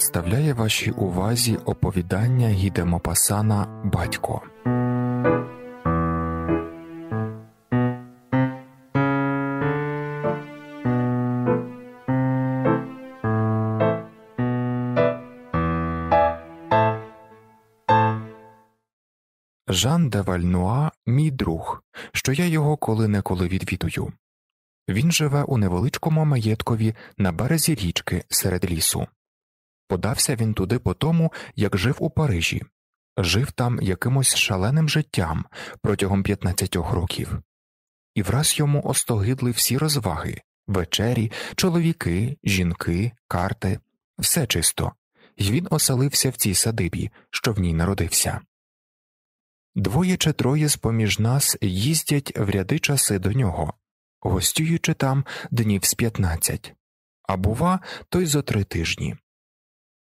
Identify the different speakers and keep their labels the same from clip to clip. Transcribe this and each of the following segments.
Speaker 1: представляє вашій увазі оповідання гідемопасана Батько. Жан де Вальнуа мій друг, що я його коли неколи відвідую. Він живе у невеличкому маєткові на березі річки серед лісу. Подався він туди по тому, як жив у Парижі, жив там якимось шаленим життям протягом 15 років, і враз йому остогидли всі розваги вечері, чоловіки, жінки, карти, все чисто, І він оселився в цій садибі, що в ній народився. Двоє чи троє з поміж нас їздять в ряди часи до нього, гостюючи там днів з п'ятнадцять, а бува, той й зо три тижні.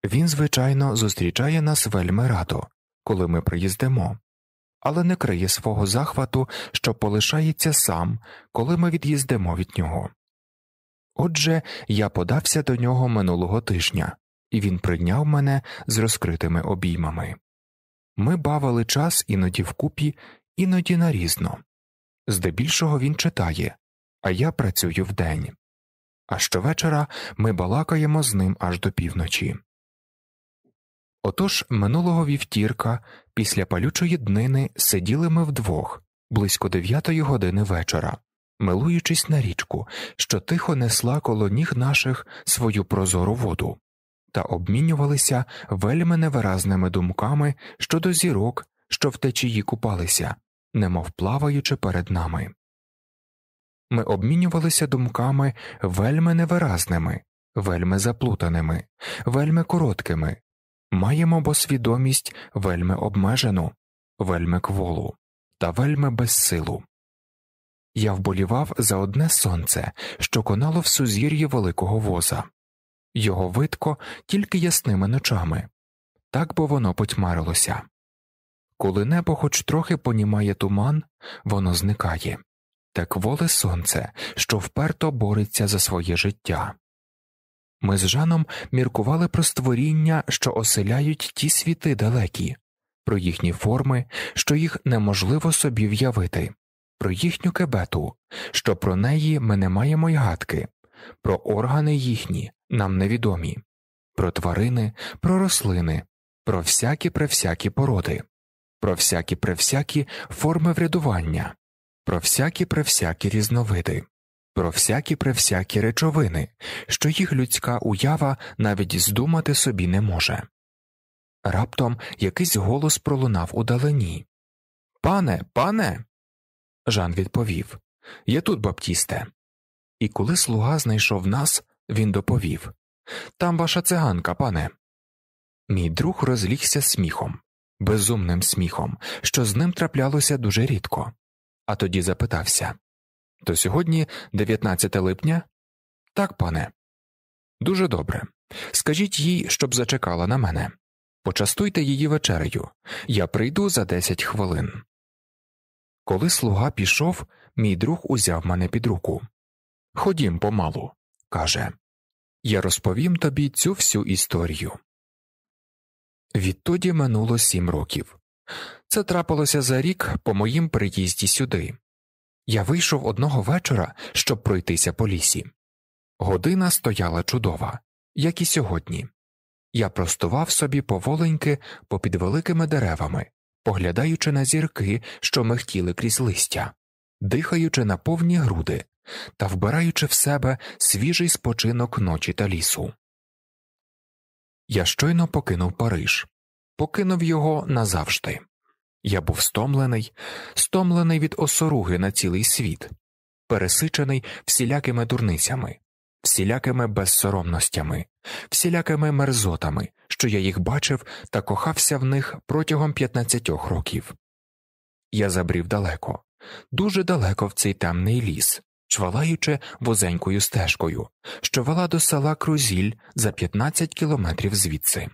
Speaker 1: Він, звичайно, зустрічає нас вельми радо, коли ми приїздимо, але не криє свого захвату, що полишається сам, коли ми від'їздимо від нього. Отже, я подався до нього минулого тижня, і він прийняв мене з розкритими обіймами. Ми бавили час іноді вкупі, іноді нарізно. Здебільшого він читає, а я працюю вдень. А щовечора ми балакаємо з ним аж до півночі. Отож минулого вівтірка, після палючої днини, сиділи ми вдвох, близько дев'ятої години вечора, милуючись на річку, що тихо несла коло ніг наших свою прозору воду, та обмінювалися вельми невиразними думками щодо зірок, що в течії купалися, немов плаваючи перед нами. Ми обмінювалися думками вельми невиразними, вельми заплутаними, вельми короткими маємо бо свідомість вельми обмежену, вельми кволу та вельми безсилу. Я вболівав за одне сонце, що конало в сузір'ї великого воза, його видко тільки ясними ночами, так бо воно потьмарилося. Коли небо хоч трохи понімає туман, воно зникає, так воле сонце, що вперто бореться за своє життя. Ми з Жаном міркували про створіння, що оселяють ті світи далекі, про їхні форми, що їх неможливо собі в'явити, про їхню кебету, що про неї ми не маємо й гадки, про органи їхні нам невідомі, про тварини, про рослини, про всякі превсякі породи, про всякі превсякі форми врядування, про всякі превсякі різновиди про всякі превсякі речовини, що їх людська уява навіть здумати собі не може. Раптом якийсь голос пролунав удалені. Пане, пане. Жан відповів Я тут, баптісте. І коли слуга знайшов нас, він доповів Там ваша циганка, пане. Мій друг розлігся сміхом, безумним сміхом, що з ним траплялося дуже рідко, а тоді запитався то сьогодні 19 липня? Так, пане. Дуже добре. Скажіть їй, щоб зачекала на мене. Почастуйте її вечерею. Я прийду за 10 хвилин. Коли слуга пішов, мій друг узяв мене під руку. Ходім помалу, каже. Я розповім тобі цю всю історію. Відтоді минуло сім років. Це трапилося за рік по моїм приїзді сюди. Я вийшов одного вечора, щоб пройтися по лісі. Година стояла чудова, як і сьогодні. Я простував собі поволеньки попід великими деревами, поглядаючи на зірки, що мехтіли крізь листя, дихаючи на повні груди та вбираючи в себе свіжий спочинок ночі та лісу. Я щойно покинув Париж, покинув його назавжди. Я був стомлений, стомлений від осоруги на цілий світ, пересичений всілякими дурницями, всілякими безсоромностями, всілякими мерзотами, що я їх бачив та кохався в них протягом 15 років. Я забрів далеко, дуже далеко в цей темний ліс, чвалаючи возенькою стежкою, що вела до села Крузіль за 15 кілометрів звідси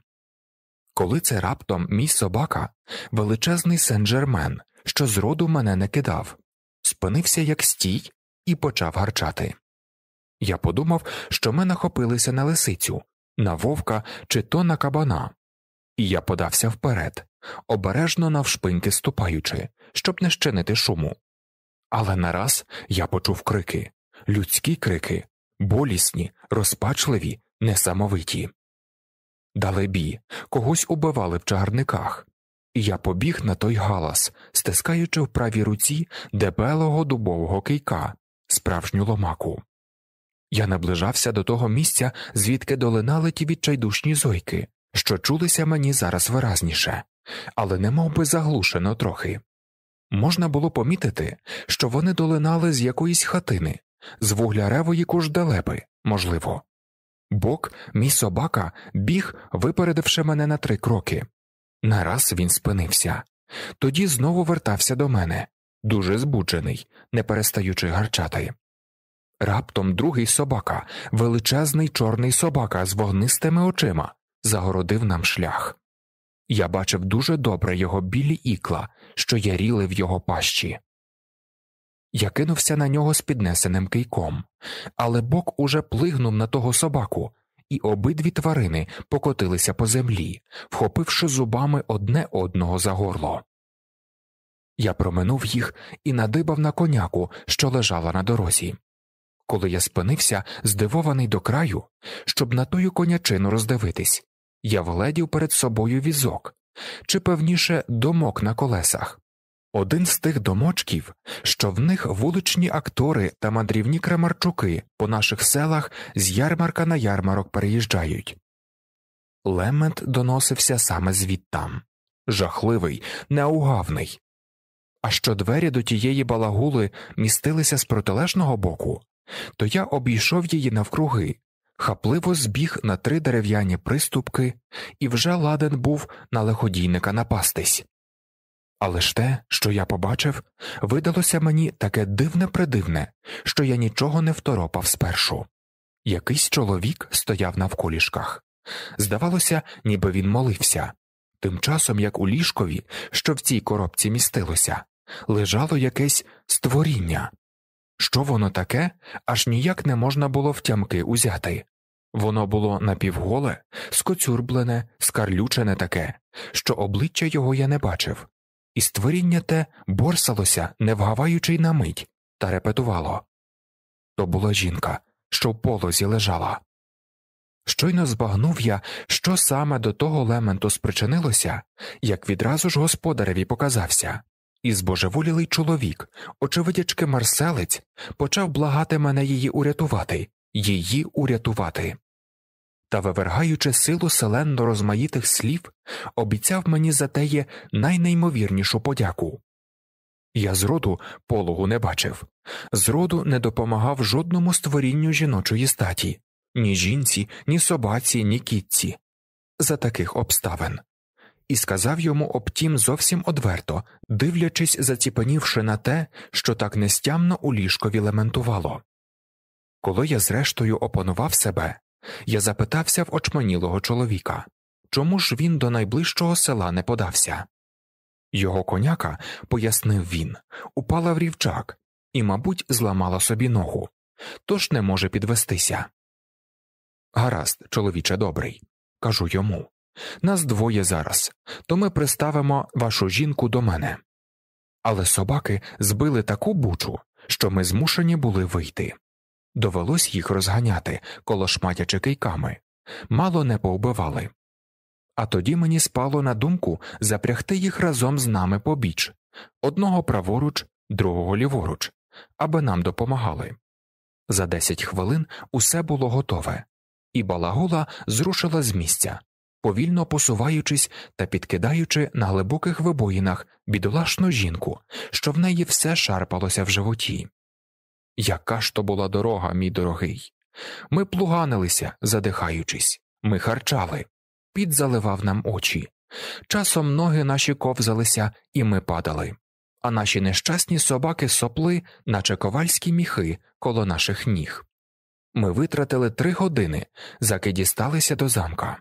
Speaker 1: коли це раптом мій собака, величезний Сен-Жермен, що зроду мене не кидав, спинився як стій і почав гарчати. Я подумав, що ми нахопилися на лисицю, на вовка чи то на кабана, і я подався вперед, обережно навшпиньки ступаючи, щоб не щинити шуму. Але нараз я почув крики людські крики, болісні, розпачливі, несамовиті. Далебі, когось убивали в чагарниках, і я побіг на той галас, стискаючи в правій руці дебелого дубового кийка, справжню ломаку. Я наближався до того місця, звідки долинали ті відчайдушні зойки, що чулися мені зараз виразніше, але не мов би заглушено трохи. Можна було помітити, що вони долинали з якоїсь хатини, з вугляревої куждалеби, можливо, Бок, мій собака, біг, випередивши мене на три кроки. Нараз він спинився, тоді знову вертався до мене, дуже збуджений, не перестаючи гарчати. Раптом другий собака, величезний чорний собака з вогнистими очима, загородив нам шлях. Я бачив дуже добре його білі ікла, що яріли в його пащі. Я кинувся на нього з піднесеним кийком, але бок уже плигнув на того собаку, і обидві тварини покотилися по землі, вхопивши зубами одне одного за горло. Я проминув їх і надибав на коняку, що лежала на дорозі. Коли я спинився, здивований до краю, щоб на тую конячину роздивитись, я вгледів перед собою візок чи, певніше, домок на колесах. Один з тих домочків, що в них вуличні актори та мандрівні кремарчуки по наших селах з ярмарка на ярмарок переїжджають. Лемент доносився саме звідтам жахливий, неугавний. А що двері до тієї балагули містилися з протилежного боку, то я обійшов її навкруги, хапливо збіг на три дерев'яні приступки і вже ладен був на лиходійника напастись. Але ж те, що я побачив, видалося мені таке дивне придивне, що я нічого не второпав спершу. Якийсь чоловік стояв на вколішках. Здавалося, ніби він молився. Тим часом, як у ліжкові, що в цій коробці містилося, лежало якесь створіння. Що воно таке, аж ніяк не можна було втямки узяти. Воно було напівголе, скоцюрблене, скарлючене таке, що обличчя його я не бачив, і створіння те борсалося, не вгаваючи й на мить, та репетувало то була жінка, що в полозі лежала. Щойно збагнув я, що саме до того лементу спричинилося, як відразу ж господареві показався, і збожеволілий чоловік, очевидячки марселець, почав благати мене її урятувати, її урятувати та, вивергаючи силу селенно розмаїтих слів, обіцяв мені за теє найнеймовірнішу подяку. Я зроду пологу не бачив, зроду не допомагав жодному створінню жіночої статі ні жінці, ні собаці, ні кітці за таких обставин, і сказав йому обтім зовсім одверто, дивлячись, заціпанівши на те, що так нестямно у ліжкові лементувало. Коли я зрештою опанував себе, я запитався в очманілого чоловіка чому ж він до найближчого села не подався. Його коняка, пояснив він, упала в рівчак і, мабуть, зламала собі ногу, тож не може підвестися. Гаразд, чоловіче добрий, кажу йому. Нас двоє зараз, то ми приставимо вашу жінку до мене. Але собаки збили таку бучу, що ми змушені були вийти. Довелось їх розганяти, колошматячи кийками, мало не повбивали. А тоді мені спало на думку запрягти їх разом з нами побіч одного праворуч, другого ліворуч, аби нам допомагали. За десять хвилин усе було готове, і балагула зрушила з місця, повільно посуваючись та підкидаючи на глибоких вибоїнах бідолашну жінку, що в неї все шарпалося в животі. Яка ж то була дорога, мій дорогий? Ми плуганилися, задихаючись, ми харчали, під заливав нам очі. Часом ноги наші ковзалися, і ми падали, а наші нещасні собаки сопли, наче ковальські міхи, коло наших ніг. Ми витратили три години, заки дісталися до замка.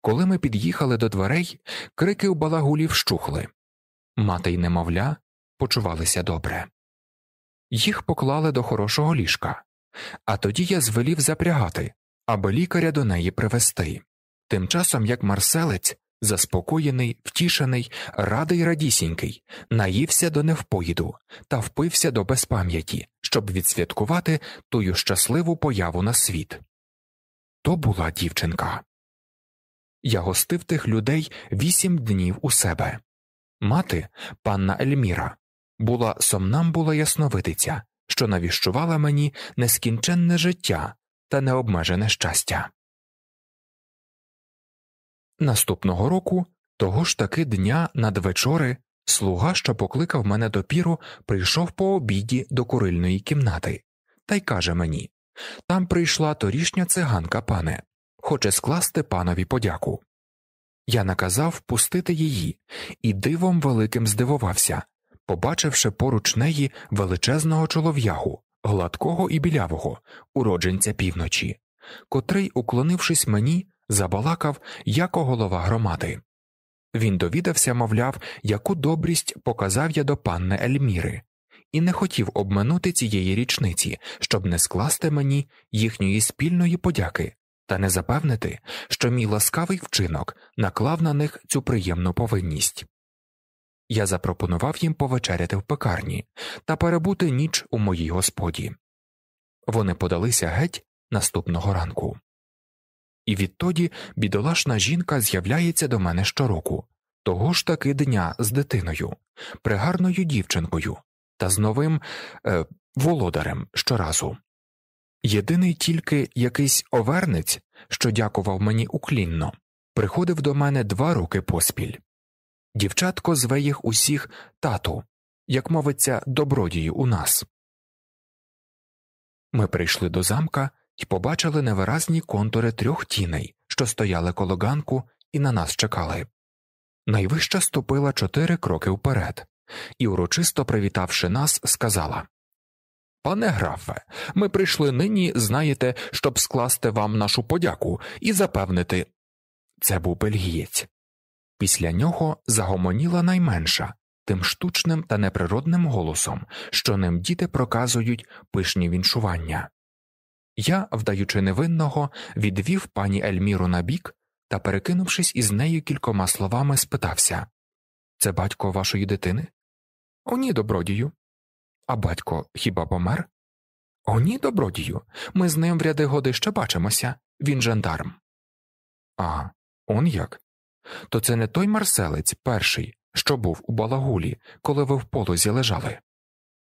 Speaker 1: Коли ми під'їхали до дверей, крики у балагулів щухли. Мати й немовля почувалися добре. Їх поклали до хорошого ліжка, а тоді я звелів запрягати, аби лікаря до неї привести. Тим часом як марселець, заспокоєний, втішений, радий радісінький, наївся до невпоїду та впився до безпам'яті, щоб відсвяткувати тую щасливу появу на світ. То була дівчинка. Я гостив тих людей вісім днів у себе. Мати, панна Ельміра, була сомнамбула ясновидиця, що навіщувала мені нескінченне життя та необмежене щастя. Наступного року, того ж таки дня надвечори, слуга, що покликав мене допіру, прийшов по обіді до курильної кімнати та й каже мені там прийшла торішня циганка пане, хоче скласти панові подяку. Я наказав пустити її і дивом великим здивувався, побачивши поруч неї величезного чолов'ягу, гладкого і білявого, уродженця півночі, котрий, уклонившись мені, забалакав яко голова громади. Він довідався, мовляв, яку добрість показав я до панни Ельміри, і не хотів обминути цієї річниці, щоб не скласти мені їхньої спільної подяки та не запевнити, що мій ласкавий вчинок наклав на них цю приємну повинність я запропонував їм повечеряти в пекарні та перебути ніч у моїй господі. Вони подалися геть наступного ранку. І відтоді бідолашна жінка з'являється до мене щороку того ж таки дня з дитиною, пригарною дівчинкою та з новим е, володарем щоразу. Єдиний тільки якийсь овернець, що дякував мені уклінно, приходив до мене два роки поспіль. Дівчатко зве їх усіх тату, як мовиться, добродії у нас. Ми прийшли до замка і побачили невиразні контури трьох тіней, що стояли коло ганку і на нас чекали. Найвища ступила чотири кроки вперед і, урочисто привітавши нас, сказала Пане графе, ми прийшли нині, знаєте, щоб скласти вам нашу подяку і запевнити. Це був бельгієць. Після нього загомоніла найменша тим штучним та неприродним голосом, що ним діти проказують пишні віншування. Я, вдаючи невинного, відвів пані Ельміру на бік та, перекинувшись із нею кількома словами, спитався Це батько вашої дитини? «О, ні, добродію. А батько хіба помер? «О, ні, добродію. Ми з ним в ряди годи ще бачимося. Він жандарм. А он як? то це не той марселець перший, що був у балагулі, коли ви в полозі лежали.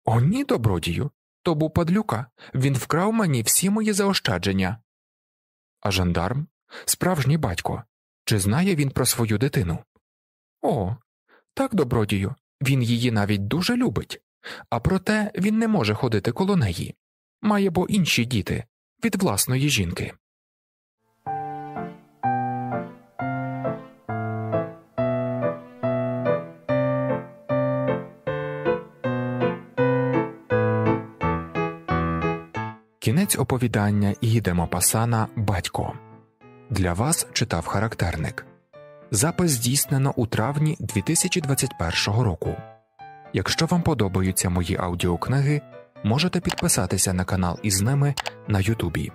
Speaker 1: О, ні, добродію. То був падлюка, він вкрав мені всі мої заощадження. А жандарм справжній батько. Чи знає він про свою дитину? О, так, добродію, він її навіть дуже любить, а проте він не може ходити коло неї. Має бо інші діти від власної жінки. Кінець оповідання Гіде Мопасана Батько для вас читав характерник. Запис здійснено у травні 2021 року. Якщо вам подобаються мої аудіокниги, можете підписатися на канал із ними на Ютубі.